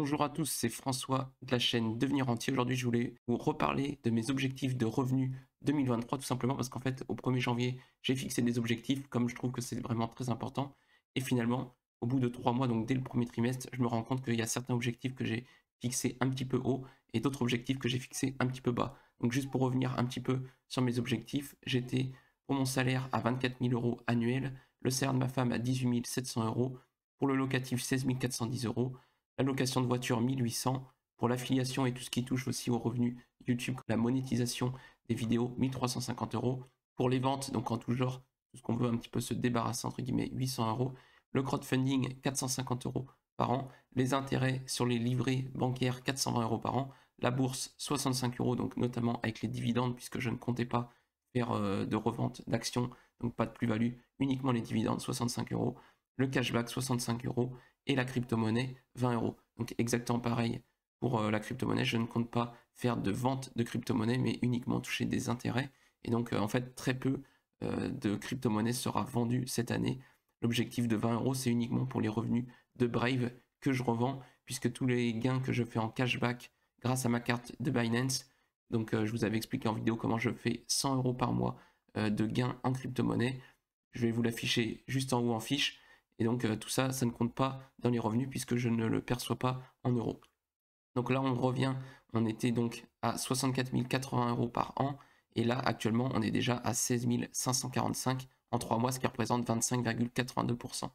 Bonjour à tous, c'est François de la chaîne Devenir Entier. Aujourd'hui, je voulais vous reparler de mes objectifs de revenus 2023, tout simplement parce qu'en fait, au 1er janvier, j'ai fixé des objectifs, comme je trouve que c'est vraiment très important. Et finalement, au bout de trois mois, donc dès le premier trimestre, je me rends compte qu'il y a certains objectifs que j'ai fixés un petit peu haut et d'autres objectifs que j'ai fixés un petit peu bas. Donc juste pour revenir un petit peu sur mes objectifs, j'étais pour mon salaire à 24 000 euros annuels, le salaire de ma femme à 18 700 euros, pour le locatif 16 410 euros l'allocation de voiture 1800 pour l'affiliation et tout ce qui touche aussi aux revenus YouTube, la monétisation des vidéos 1350 euros pour les ventes, donc en tout genre, tout ce qu'on veut un petit peu se débarrasser entre guillemets 800 euros, le crowdfunding 450 euros par an, les intérêts sur les livrets bancaires 420 euros par an, la bourse 65 euros, donc notamment avec les dividendes puisque je ne comptais pas faire euh, de revente d'actions, donc pas de plus-value, uniquement les dividendes 65 euros, le cashback 65 euros et la crypto-monnaie 20 euros. Donc exactement pareil pour euh, la crypto-monnaie, je ne compte pas faire de vente de crypto-monnaie, mais uniquement toucher des intérêts. Et donc euh, en fait très peu euh, de crypto-monnaie sera vendu cette année. L'objectif de 20 euros, c'est uniquement pour les revenus de Brave que je revends, puisque tous les gains que je fais en cashback grâce à ma carte de Binance, donc je vous avais expliqué en vidéo comment je fais 100 euros par mois de gains en crypto-monnaie. Je vais vous l'afficher juste en haut en fiche. Et donc euh, tout ça, ça ne compte pas dans les revenus puisque je ne le perçois pas en euros. Donc là, on revient, on était donc à 64 080 euros par an. Et là, actuellement, on est déjà à 16 545 en 3 mois, ce qui représente 25,82%.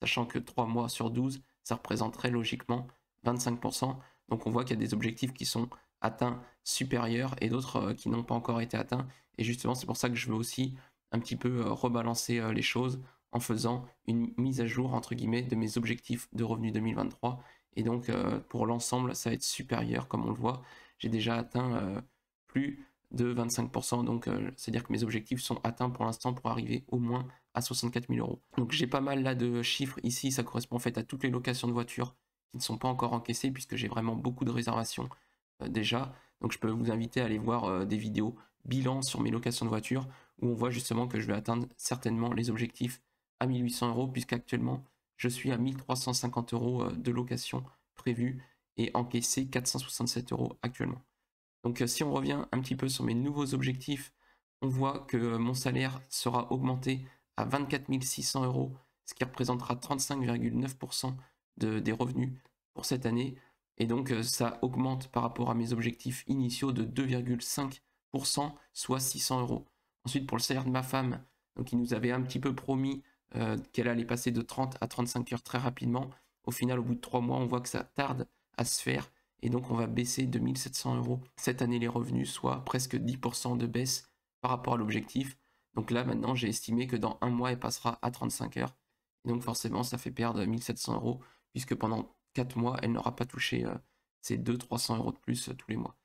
Sachant que 3 mois sur 12, ça représenterait logiquement 25%. Donc on voit qu'il y a des objectifs qui sont atteints supérieurs et d'autres euh, qui n'ont pas encore été atteints. Et justement, c'est pour ça que je veux aussi un petit peu euh, rebalancer les choses en faisant une mise à jour entre guillemets de mes objectifs de revenus 2023 et donc euh, pour l'ensemble ça va être supérieur comme on le voit j'ai déjà atteint euh, plus de 25% donc euh, c'est à dire que mes objectifs sont atteints pour l'instant pour arriver au moins à 64 000 euros donc j'ai pas mal là de chiffres ici ça correspond en fait à toutes les locations de voitures qui ne sont pas encore encaissées puisque j'ai vraiment beaucoup de réservations déjà donc je peux vous inviter à aller voir des vidéos bilan sur mes locations de voitures où on voit justement que je vais atteindre certainement les objectifs à 1800 euros, puisqu'actuellement je suis à 1350 euros euh, de location prévue et encaissé 467 euros actuellement. Donc euh, si on revient un petit peu sur mes nouveaux objectifs, on voit que euh, mon salaire sera augmenté à 24 600 euros, ce qui représentera 35,9% des revenus pour cette année. Et donc ça augmente par rapport à mes objectifs initiaux de 2,5%, soit 600 euros. Ensuite pour le salaire de ma femme, donc il nous avait un petit peu promis euh, qu'elle allait passer de 30 à 35 heures très rapidement. Au final, au bout de trois mois, on voit que ça tarde à se faire et donc on va baisser de 1700 euros cette année les revenus, soit presque 10% de baisse par rapport à l'objectif. Donc là, maintenant, j'ai estimé que dans un mois, elle passera à 35 heures. Et donc forcément, ça fait perdre 1700 euros puisque pendant 4 mois, elle n'aura pas touché euh, ces 200-300 euros de plus euh, tous les mois.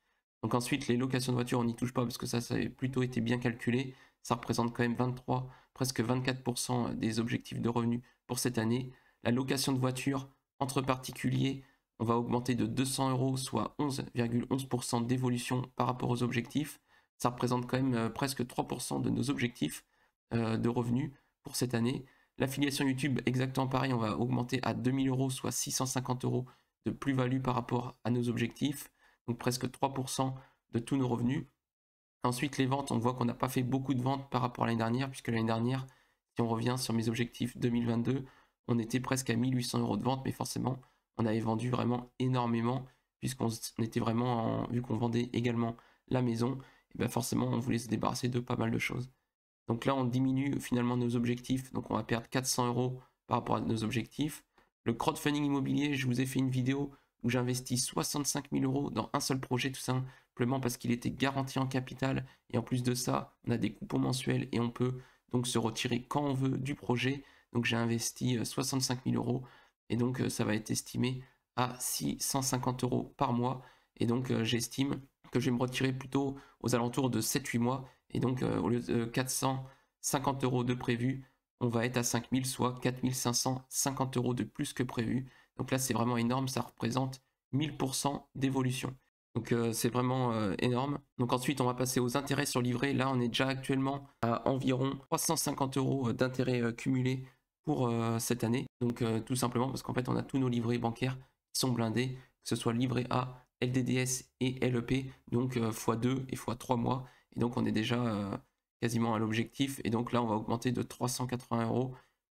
Donc ensuite, les locations de voitures, on n'y touche pas parce que ça, ça avait plutôt été bien calculé ça représente quand même 23, presque 24% des objectifs de revenus pour cette année. La location de voitures entre particuliers, on va augmenter de 200 euros, soit 11,11% d'évolution par rapport aux objectifs. Ça représente quand même euh, presque 3% de nos objectifs euh, de revenus pour cette année. L'affiliation YouTube, exactement pareil, on va augmenter à 2000 euros, soit 650 euros de plus-value par rapport à nos objectifs, donc presque 3% de tous nos revenus. Ensuite, les ventes, on voit qu'on n'a pas fait beaucoup de ventes par rapport à l'année dernière, puisque l'année dernière, si on revient sur mes objectifs 2022, on était presque à 1800 euros de vente, mais forcément, on avait vendu vraiment énormément, puisqu'on était vraiment, vu qu'on vendait également la maison, et eh bien forcément, on voulait se débarrasser de pas mal de choses. Donc là, on diminue finalement nos objectifs, donc on va perdre 400 euros par rapport à nos objectifs. Le crowdfunding immobilier, je vous ai fait une vidéo où j'investis 65 000 euros dans un seul projet, tout ça, simplement parce qu'il était garanti en capital. Et en plus de ça, on a des coupons mensuels et on peut donc se retirer quand on veut du projet. Donc j'ai investi 65 euh, 000 euros et donc euh, ça va être estimé à 650 euros par mois. Et donc euh, j'estime que je vais me retirer plutôt aux alentours de 7-8 mois. Et donc au lieu de 450 euros de prévu, on va être à 5000, soit 4550 euros de plus que prévu. Donc là c'est vraiment énorme, ça représente 1000% d'évolution. Donc euh, c'est vraiment euh, énorme. Donc ensuite on va passer aux intérêts sur livret. Là on est déjà actuellement à environ 350 euros euh, d'intérêts cumulés pour cette année. Donc tout simplement parce qu'en fait on a tous nos livrets bancaires qui sont blindés, que ce soit livret A, LDDS et LEP, donc x2 et x3 mois. Et donc on est déjà quasiment à l'objectif. Et donc là on va augmenter de 380 euros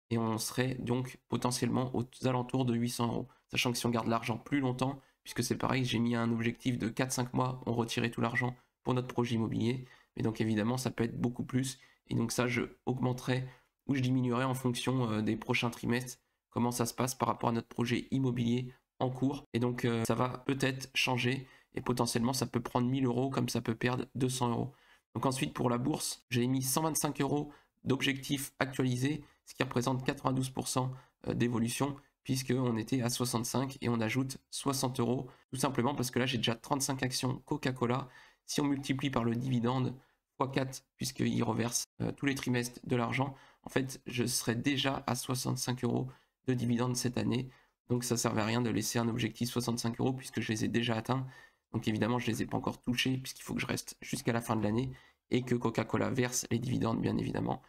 et on serait donc potentiellement aux alentours de 800 euros. Sachant que si on garde l'argent plus longtemps, puisque c'est pareil, j'ai mis un objectif de 4-5 mois, on retirait tout l'argent pour notre projet immobilier, mais donc évidemment ça peut être beaucoup plus, et donc ça je augmenterai ou je diminuerai en fonction euh, des prochains trimestres, comment ça se passe par rapport à notre projet immobilier en cours, et donc euh, ça va peut-être changer, et potentiellement ça peut prendre 1000 euros comme ça peut perdre 200 euros. Donc ensuite pour la bourse, j'ai mis 125 euros d'objectifs actualisés, ce qui représente 92% euh, d'évolution, puisqu'on était à 65 et on ajoute 60 euros, tout simplement parce que là j'ai déjà 35 actions Coca-Cola. Si on multiplie par le dividende x 4, puisqu'il reverse euh, tous les trimestres de l'argent, en fait je serais déjà à 65 euros de dividende cette année. Donc ça ne servait à rien de laisser un objectif 65 euros puisque je les ai déjà atteints. Donc évidemment je ne les ai pas encore touchés puisqu'il faut que je reste jusqu'à la fin de l'année et que Coca-Cola verse les dividendes bien évidemment.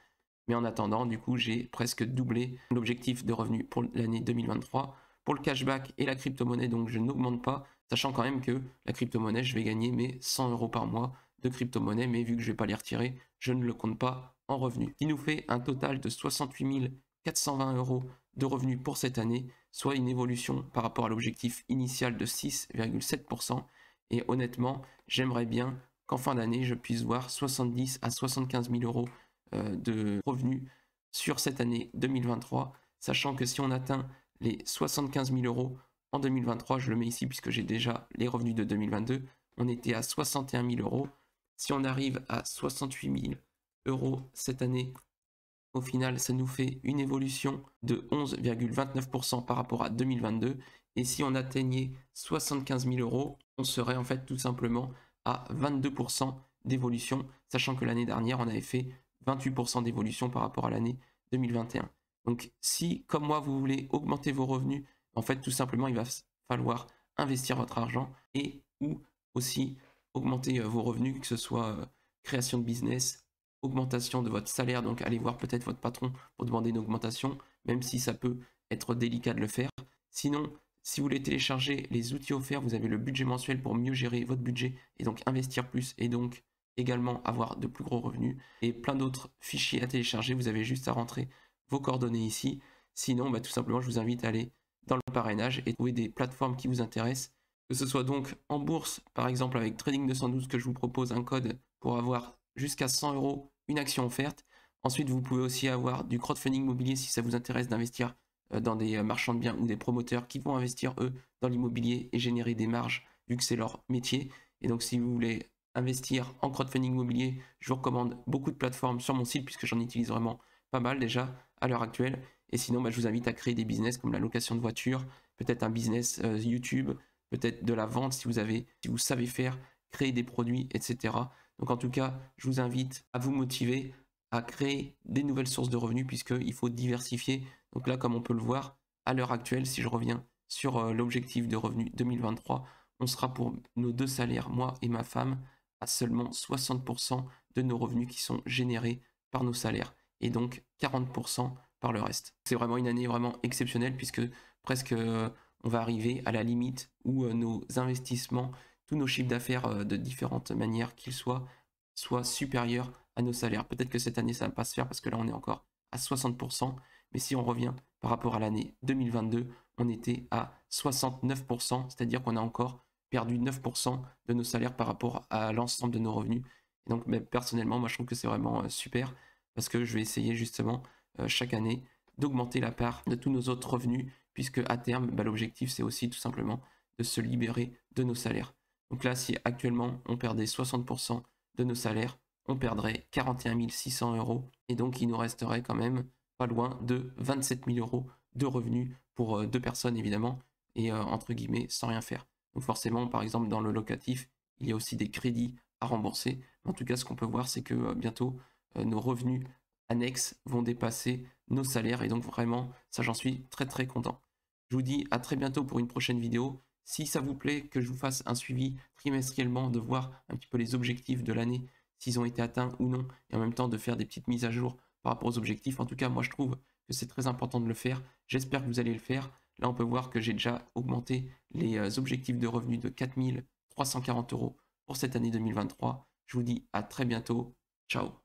Mais en attendant, du coup, j'ai presque doublé l'objectif de revenus pour l'année 2023. Pour le cashback et la crypto-monnaie, donc je n'augmente pas, sachant quand même que la crypto-monnaie, je vais gagner mes 100 euros par mois de crypto-monnaie, mais vu que je ne vais pas les retirer, je ne le compte pas en revenus. Il nous fait un total de 68 420 euros de revenus pour cette année, soit une évolution par rapport à l'objectif initial de 6,7%. Et honnêtement, j'aimerais bien qu'en fin d'année, je puisse voir 70 à 75 000 euros euh, de revenus sur cette année 2023, sachant que si on atteint les 75 000 euros en 2023, je le mets ici puisque j'ai déjà les revenus de 2022, on était à 61 000 euros. Si on arrive à 68 000 euros cette année, au final, ça nous fait une évolution de 11,29% par rapport à 2022. Et si on atteignait 75 000 euros, on serait en fait tout simplement à 22% d'évolution, sachant que l'année dernière, on avait fait 28% d'évolution par rapport à l'année 2021. Donc si, comme moi, vous voulez augmenter vos revenus, en fait, tout simplement, il va falloir investir votre argent et ou aussi augmenter euh, vos revenus, que ce soit euh, création de business, augmentation de votre salaire, donc allez voir peut-être votre patron pour demander une augmentation, même si ça peut être délicat de le faire. Sinon, si vous voulez télécharger les outils offerts, vous avez le budget mensuel pour mieux gérer votre budget et donc investir plus et donc également avoir de plus gros revenus et plein d'autres fichiers à télécharger. Vous avez juste à rentrer vos coordonnées ici. Sinon, bah, tout simplement, je vous invite à aller dans le parrainage et trouver des plateformes qui vous intéressent. Que ce soit donc en bourse, par exemple avec Trading 212 que je vous propose un code pour avoir jusqu'à 100 euros une action offerte. Ensuite, vous pouvez aussi avoir du crowdfunding immobilier si ça vous intéresse d'investir euh, dans des euh, marchands de biens ou des promoteurs qui vont investir eux dans l'immobilier et générer des marges vu que c'est leur métier. Et donc si vous voulez investir en crowdfunding immobilier, je vous recommande beaucoup de plateformes sur mon site puisque j'en utilise vraiment pas mal déjà à l'heure actuelle. Et sinon, bah, je vous invite à créer des business comme la location de voitures peut-être un business euh, YouTube, peut-être de la vente si vous avez, si vous savez faire, créer des produits, etc. Donc en tout cas, je vous invite à vous motiver à créer des nouvelles sources de revenus puisqu'il faut diversifier. Donc là, comme on peut le voir, à l'heure actuelle, si je reviens sur euh, l'objectif de revenus 2023, on sera pour nos deux salaires, moi et ma femme, seulement 60% de nos revenus qui sont générés par nos salaires et donc 40% par le reste. C'est vraiment une année vraiment exceptionnelle puisque presque euh, on va arriver à la limite où euh, nos investissements, tous nos chiffres d'affaires euh, de différentes manières qu'ils soient, soient supérieurs à nos salaires. Peut-être que cette année ça ne va pas se faire parce que là on est encore à 60%, mais si on revient par rapport à l'année 2022, on était à 69%, c'est-à-dire qu'on a encore perdu 9% de nos salaires par rapport à l'ensemble de nos revenus. Et donc, ben, personnellement, moi, je trouve que c'est vraiment euh, super parce que je vais essayer justement euh, chaque année d'augmenter la part de tous nos autres revenus, puisque à terme, ben, l'objectif, c'est aussi tout simplement de se libérer de nos salaires. Donc là, si actuellement on perdait 60% de nos salaires, on perdrait 41 600 euros, et donc il nous resterait quand même pas loin de 27 000 euros de revenus pour euh, deux personnes, évidemment, et entre guillemets, sans rien faire. Donc forcément, par exemple, dans le locatif, il y a aussi des crédits à rembourser. en tout cas, ce qu'on peut voir, c'est que euh, bientôt, euh, nos revenus annexes vont dépasser nos salaires. Et donc vraiment, ça, j'en suis très très content. Je vous dis à très bientôt pour une prochaine vidéo. Si ça vous plaît, que je vous fasse un suivi trimestriellement, de voir un petit peu les objectifs de l'année, s'ils ont été atteints ou non, et en même temps de faire des petites mises à jour par rapport aux objectifs. En tout cas, moi je trouve que c'est très important de le faire. J'espère que vous allez le faire. Là, on peut voir que j'ai déjà augmenté les euh, objectifs de revenus de 4340 euros pour cette année 2023. Je vous dis à très bientôt. Ciao